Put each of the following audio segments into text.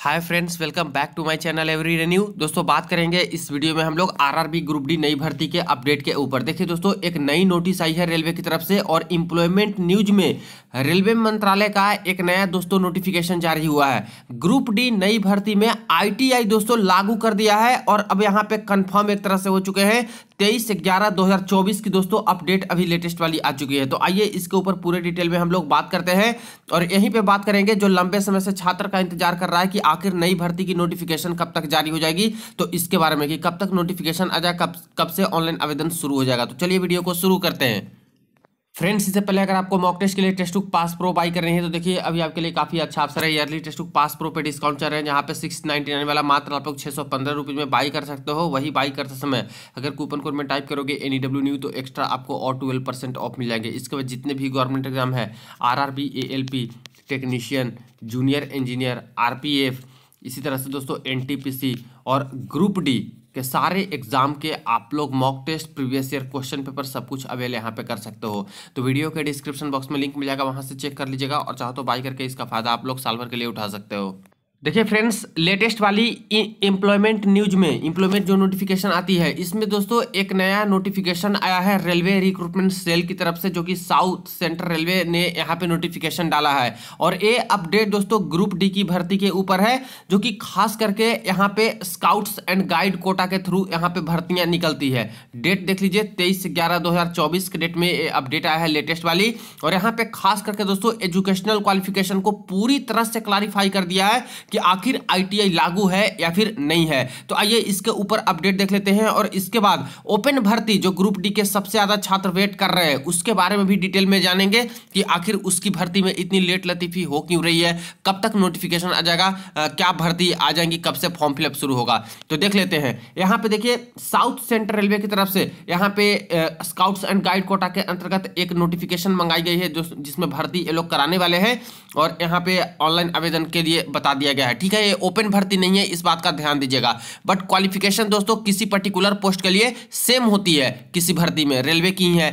hi friends welcome back to my channel every renew दोस्तों बात करेंगे इस वीडियो में हम लोग आरआरबी ग्रुप डी नई भर्ती के अपडेट के ऊपर देखिए दोस्तों एक नई नोटिस आई है रेलवे की तरफ से और इम्प्लॉयमेंट न्यूज में रेलवे मंत्रालय का एक नया दोस्तों नोटिफिकेशन जारी हुआ है ग्रुप डी नई भर्ती में आई दोस्तों लागू कर दिया है और अब यहाँ पे कन्फर्म एक तरह से हो चुके हैं तेईस ग्यारह दो हज़ार चौबीस की दोस्तों अपडेट अभी लेटेस्ट वाली आ चुकी है तो आइए इसके ऊपर पूरे डिटेल में हम लोग बात करते हैं और यहीं पे बात करेंगे जो लंबे समय से छात्र का इंतजार कर रहा है कि आखिर नई भर्ती की नोटिफिकेशन कब तक जारी हो जाएगी तो इसके बारे में कि कब तक नोटिफिकेशन आ जाए कब कब से ऑनलाइन आवेदन शुरू हो जाएगा तो चलिए वीडियो को शुरू करते हैं फ्रेंड्स इससे पहले अगर आपको मॉक टेस्ट के लिए test book pass pro buy कर रहे है तो देखिए अभी आपके लिए काफी अच्छा अवसर है early test book pass pro पे डिस्काउंट चल रहे हैं जहाँ पे सिक्स नाइनटी नाइन वाला मात्र आप लोग छः सौ पंद्रह रुपीज़ में बाई कर सकते हो वही बाई करते समय अगर कूपन कोड में टाइप करोगे एन ई डब्ल्यू न्यू तो एक्स्ट्रा आपको और ट्वेल्व परसेंट ऑफ मिल जाएंगे इसके बाद जितने भी गवर्नमेंट एग्जाम है R R B A L P technician junior engineer R P F इसी तरह से दोस्तों एनटीपीसी और ग्रुप डी के सारे एग्जाम के आप लोग mock test previous year question paper सब कुछ अवेल यहाँ पे कर सकते हो तो वीडियो के डिस्क्रिप्शन बॉक्स में लिंक मिल जाएगा वहाँ से चेक कर लीजिएगा और चाहो तो बाई करके इसका फायदा आप लोग साल भर के लिए उठा सकते हो देखिए फ्रेंड्स लेटेस्ट वाली एम्प्लॉयमेंट न्यूज में एम्प्लॉयमेंट जो नोटिफिकेशन आती है इसमें दोस्तों एक नया नोटिफिकेशन आया है रेलवे रिक्रूटमेंट सेल की तरफ से जो कि साउथ सेंट्रल रेलवे ने यहाँ पे नोटिफिकेशन डाला है और ये अपडेट दोस्तों ग्रुप डी की भर्ती के ऊपर है जो कि खास करके यहाँ पे स्काउट्स एंड गाइड कोटा के थ्रू यहाँ पे भर्तियाँ निकलती है डेट देख लीजिए तेईस ग्यारह दो के डेट में ये अपडेट आया है लेटेस्ट वाली और यहाँ पे खास करके दोस्तों एजुकेशनल क्वालिफिकेशन को पूरी तरह से क्लारीफाई कर दिया है कि आखिर आईटीआई लागू है या फिर नहीं है तो आइए इसके ऊपर अपडेट देख लेते हैं और इसके बाद ओपन भर्ती जो ग्रुप डी के सबसे ज़्यादा छात्र वेट कर रहे हैं उसके बारे में भी डिटेल में जानेंगे कि आखिर उसकी भर्ती में इतनी लेट लतीफी हो क्यों रही है कब तक नोटिफिकेशन आ जाएगा क्या भर्ती आ जाएंगी कब से फॉर्म फिलअप शुरू होगा तो देख लेते हैं यहाँ पे देखिए साउथ सेंट्रल रेलवे की तरफ से यहाँ पे स्काउट्स एंड गाइड कोटा के अंतर्गत एक नोटिफिकेशन मंगाई गई है जो जिसमें भर्ती ये लोग कराने वाले हैं और यहाँ पे ऑनलाइन आवेदन के लिए बता दिया गया है ठीक है ये ओपन भर्ती नहीं है इस बात का ध्यान दीजिएगा बट क्वालिफिकेशन दोस्तों किसी पर्टिकुलर पोस्ट के लिए सेम होती है किसी भर्ती में रेलवे की है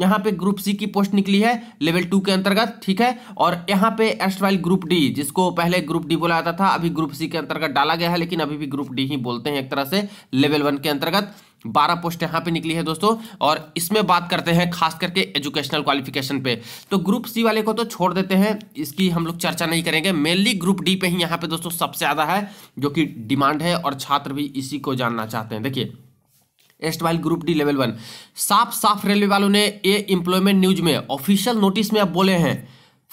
यहाँ पे ग्रुप सी की पोस्ट निकली है लेवल टू के अंतर्गत ठीक है और यहाँ पे एस्ट्राइल ग्रुप डी जिसको पहले ग्रुप डी बोला जाता था अभी ग्रुप सी के अंतर्गत डाला गया है लेकिन अभी भी ग्रुप डी ही बोलते हैं एक तरह से लेवल वन के अंतर्गत बारह पोस्ट यहाँ पे निकली है दोस्तों और इसमें बात करते हैं खास करके एजुकेशनल क्वालिफिकेशन पे तो ग्रुप सी वाले को तो छोड़ देते हैं इसकी हम लोग चर्चा नहीं करेंगे मेनली ग्रुप डी पे ही यहाँ पे दोस्तों सबसे ज़्यादा है जो कि डिमांड है और छात्र भी इसी को जानना चाहते हैं देखिए erstwhile group D level one साफ साफ रेलवे वालों ने ए इंप्लॉयमेंट न्यूज में ऑफिशियल नोटिस में अब बोले हैं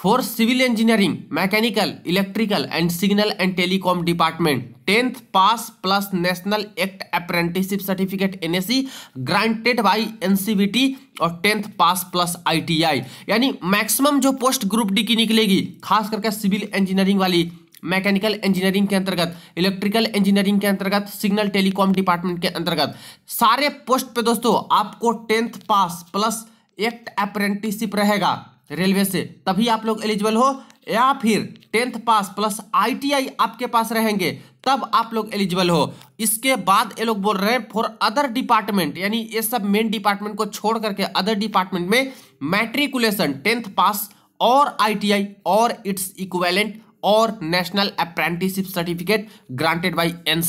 for civil engineering mechanical electrical and signal and telecom department tenth pass plus national act apprenticeship certificate NSC granted by NCBT और टेंथ पास प्लस आईटीआई यानी maximum जो post group D की निकलेगी खास करके सिविल इंजीनियरिंग वाली mechanical engineering के अंतर्गत इलेक्ट्रिकल इंजीनियरिंग के अंतर्गत सिग्नल टेलीकॉम डिपार्टमेंट के अंतर्गत सारे पोस्ट पे दोस्तों आपको tenth pass plus act apprenticeship रहेगा रेलवे से तभी आप लोग एलिजिबल हो या फिर टेंथ पास प्लस आईटीआई आपके पास रहेंगे तब आप लोग एलिजिबल हो इसके बाद ये लोग बोल रहे हैं फॉर अदर डिपार्टमेंट यानी ये सब मेन डिपार्टमेंट को छोड़ करके अदर डिपार्टमेंट में मैट्रिकुलेशन टेंथ पास और आईटीआई और इट्स इक्वेलेंट और national apprenticeship certificate granted by N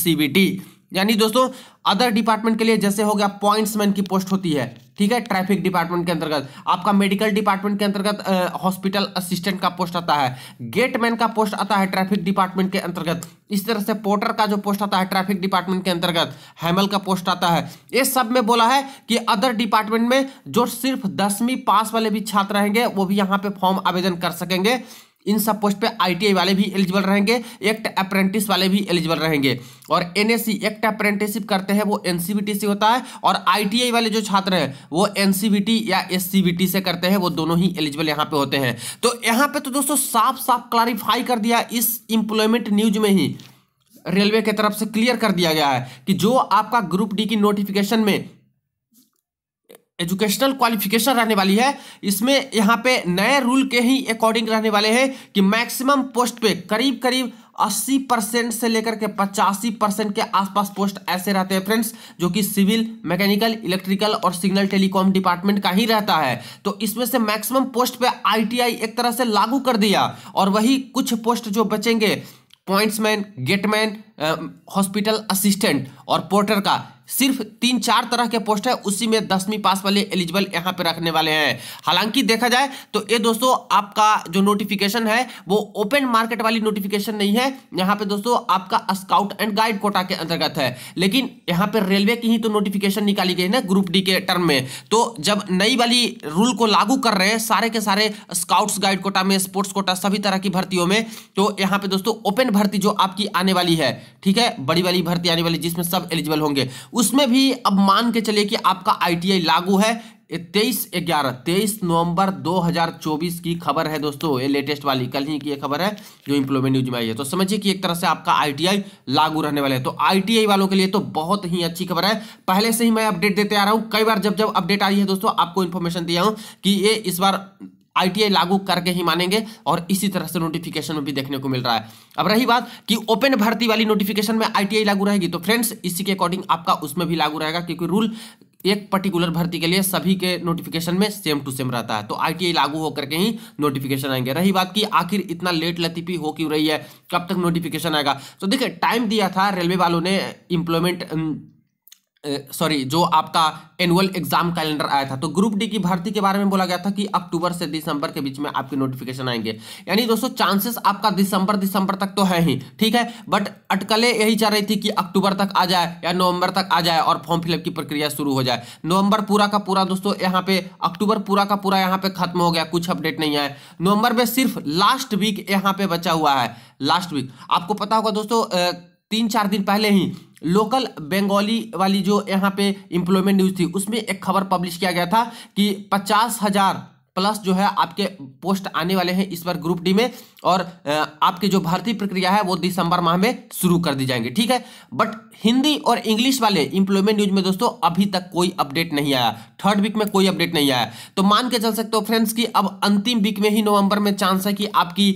यानी दोस्तों अदर डिपार्टमेंट के लिए जैसे हो गया पॉइंट्समैन की पोस्ट होती है ठीक है ट्रैफिक डिपार्टमेंट के अंतर्गत आपका मेडिकल डिपार्टमेंट के अंतर्गत हॉस्पिटल असिस्टेंट का पोस्ट आता है गेटमैन का पोस्ट आता है ट्रैफिक डिपार्टमेंट के अंतर्गत इस तरह से पोर्टर का जो पोस्ट आता है ट्रैफिक डिपार्टमेंट के अंतर्गत हैमल का पोस्ट आता है ये सब में बोला है कि अदर डिपार्टमेंट में जो सिर्फ दसवीं पास वाले भी छात्र रहेंगे वो भी यहाँ पे फॉर्म आवेदन कर सकेंगे इन सब पोस्ट पे आईटीआई वाले भी एलिजिबल रहेंगे एक्ट अप्रेंटिस वाले भी एलिजिबल रहेंगे और एनएससी एक्ट अप्रेंटिसशिप करते हैं वो एनसीबीटी होता है और आईटीआई वाले जो छात्र हैं वो एनसीबीटी या एससीबीटी से करते हैं वो दोनों ही एलिजिबल यहाँ पे होते हैं तो यहाँ पे तो दोस्तों साफ साफ क्लारीफाई कर दिया इस इंप्लॉयमेंट न्यूज में ही रेलवे की तरफ से क्लियर कर दिया गया है कि जो आपका ग्रुप डी की नोटिफिकेशन में एजुकेशनल क्वालिफिकेशन रहने वाली है इसमें यहाँ पे नए रूल के ही अकॉर्डिंग रहने वाले हैं कि मैक्सिमम पोस्ट पे करीब करीब 80 परसेंट से लेकर के पचासी परसेंट के आसपास पोस्ट ऐसे रहते हैं फ्रेंड्स जो कि सिविल मैकेनिकल इलेक्ट्रिकल और सिग्नल टेलीकॉम डिपार्टमेंट का ही रहता है तो इसमें से मैक्सिमम पोस्ट पे आईटीआई एक तरह से लागू कर दिया और वही कुछ पोस्ट जो बचेंगे पॉइंट्समैन गेटमैन हॉस्पिटल असिस्टेंट और पोर्टर का सिर्फ तीन चार तरह के पोस्ट है उसी में दसवीं पास वाले एलिजिबल यहाँ पे रखने वाले हैं हालांकि देखा जाए तो ये दोस्तों आपका जो नोटिफिकेशन है वो ओपन मार्केट वाली नोटिफिकेशन नहीं है यहाँ पे दोस्तों आपका स्काउट एंड गाइड कोटा के अंतर्गत है लेकिन यहाँ पे रेलवे की ही तो नोटिफिकेशन निकाली गई है ना ग्रुप डी के टर्म में तो जब नई वाली रूल को लागू कर रहे हैं सारे के सारे स्काउट्स गाइड कोटा में स्पोर्ट्स कोटा सभी तरह की भर्तियों में तो यहाँ पे दोस्तों ओपन भर्ती जो आपकी आने वाली है ठीक है बड़ी वाली भर्ती आने वाली जिसमें सब एलिजिबल होंगे उसमें भी अब मान के चलिए कि आपका आई लागू है तेईस ग्यारह तेईस नवंबर 2024 की खबर है दोस्तों ये लेटेस्ट वाली कल ही की ये खबर है जो इम्प्लॉयमेंट न्यूज में आई है तो समझिए कि एक तरह से आपका आईटीआई लागू रहने वाला है तो आईटीआई वालों के लिए तो बहुत ही अच्छी खबर है पहले से ही मैं अपडेट देते आ रहा हूं कई बार जब जब अपडेट आई है दोस्तों आपको इन्फॉर्मेशन दिया हूं कि ये इस बार आईटीआई लागू करके ही मानेंगे और इसी तरह से नोटिफिकेशन में भी देखने को मिल रहा है अब रही बात कि ओपन भर्ती वाली नोटिफिकेशन में आईटीआई लागू रहेगी तो फ्रेंड्स इसी के अकॉर्डिंग आपका उसमें भी लागू रहेगा क्योंकि रूल एक पर्टिकुलर भर्ती के लिए सभी के नोटिफिकेशन में सेम टू सेम रहता है तो आईटीआई लागू होकर के ही नोटिफिकेशन आएंगे रही बात की आखिर इतना लेट लतीफी हो क्यों रही है कब तक नोटिफिकेशन आएगा तो देखिए टाइम दिया था रेलवे वालों ने इंप्लॉयमेंट सॉरी जो आपका एनुअल एग्जाम कैलेंडर आया था तो ग्रुप डी की भर्ती के बारे में बोला गया था कि अक्टूबर से दिसंबर के बीच में आपके नोटिफिकेशन आएंगे यानी दोस्तों चांसेस आपका दिसंबर दिसंबर तक तो है ही ठीक है बट अटकलें यही चाह रही थी कि अक्टूबर तक आ जाए या नवंबर तक आ जाए और फॉर्म फिलअप की प्रक्रिया शुरू हो जाए नवंबर पूरा का पूरा दोस्तों यहाँ पे अक्टूबर पूरा का पूरा यहाँ पे खत्म हो गया कुछ अपडेट नहीं आए नवंबर में सिर्फ लास्ट वीक यहाँ पे बचा हुआ है लास्ट वीक आपको पता होगा दोस्तों तीन चार दिन पहले ही लोकल बंगाली वाली जो यहाँ पे इम्प्लॉयमेंट न्यूज़ थी उसमें एक खबर पब्लिश किया गया था कि पचास हज़ार प्लस जो है आपके पोस्ट आने वाले हैं इस बार ग्रुप डी में और आपकी जो भर्ती प्रक्रिया है वो दिसंबर माह में शुरू कर दी जाएंगे ठीक है बट हिंदी और इंग्लिश वाले इंप्लॉयमेंट न्यूज में दोस्तों अभी तक कोई अपडेट नहीं आया थर्ड वीक में कोई अपडेट नहीं आया तो मान के चल सकते हो फ्रेंड्स कि अब अंतिम वीक में ही नवंबर में चांस है कि आपकी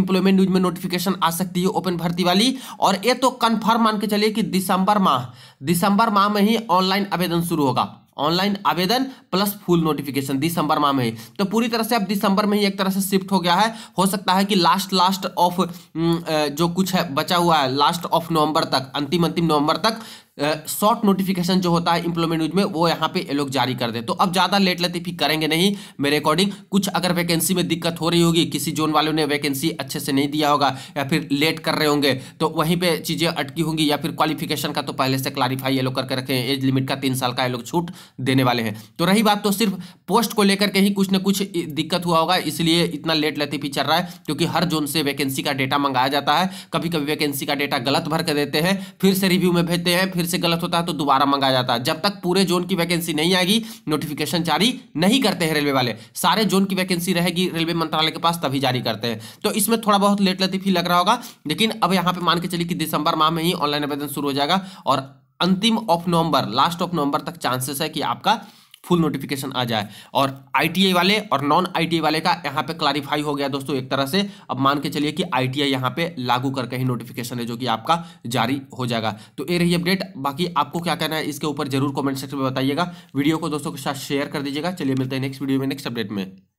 इंप्लॉयमेंट न्यूज में नोटिफिकेशन आ सकती है ओपन भर्ती वाली और ये तो कन्फर्म मान के चलिए कि दिसंबर माह दिसंबर माह में ही ऑनलाइन आवेदन शुरू होगा ऑनलाइन आवेदन प्लस फुल नोटिफिकेशन दिसंबर माह में तो पूरी तरह से अब दिसंबर में ही एक तरह से शिफ्ट हो गया है हो सकता है कि लास्ट लास्ट ऑफ जो कुछ है बचा हुआ है लास्ट ऑफ नवंबर तक अंतिम अंतिम नवंबर तक शॉर्ट नोटिफिकेशन जो होता है इंप्लॉयमेंट न्यूज में वो यहाँ पे ये लोग जारी कर दे तो अब ज़्यादा लेट लतीफ़ी करेंगे नहीं मेरे अकॉर्डिंग कुछ अगर वैकेंसी में दिक्कत हो रही होगी किसी जोन वालों ने वैकेंसी अच्छे से नहीं दिया होगा या फिर लेट कर रहे होंगे तो वहीं पर चीज़ें अटकी होंगी या फिर क्वालिफिकेशन का तो पहले से क्लारीफाई ये लोग करके रखे हैं एज लिमिट का तीन साल का ये लोग छूट देने वाले हैं तो रही बात तो सिर्फ पोस्ट को लेकर के ही कुछ ना कुछ दिक्कत हुआ होगा इसलिए इतना लेट लतीफ़ी चल रहा है क्योंकि हर जोन से वैकेंसी का डेटा मंगाया जाता है कभी कभी वैकेंसी का डेटा गलत भर के देते हैं फिर से रिव्यू में भेजते हैं फिर फिर से गलत होता है तो दोबारा मंगाया जाता है जब तक पूरे जोन की वैकेंसी नहीं आएगी नोटिफिकेशन जारी नहीं करते हैं रेलवे वाले सारे जोन की वैकेंसी रहेगी रेलवे मंत्रालय के पास तभी जारी करते हैं तो इसमें थोड़ा बहुत लेट लतीफी लग रहा होगा लेकिन अब यहाँ पे मान के चलिए कि दिसंबर माह में ही ऑनलाइन आवेदन शुरू हो जाएगा और अंतिम of November last of November तक चांसेस है कि आपका फुल नोटिफिकेशन आ जाए और आई वाले और नॉन आई वाले का यहाँ पे क्लारीफाई हो गया दोस्तों एक तरह से अब मान के चलिए कि आई टी यहाँ पे लागू करके ही नोटिफिकेशन है जो कि आपका जारी हो जाएगा तो ये रही अपडेट बाकी आपको क्या कहना है इसके ऊपर जरूर कॉमेंट सेक्शन में बताइएगा वीडियो को दोस्तों के साथ शेयर कर दीजिएगा चलिए मिलते हैं नेक्स्ट वीडियो में नेक्स्ट अपडेट में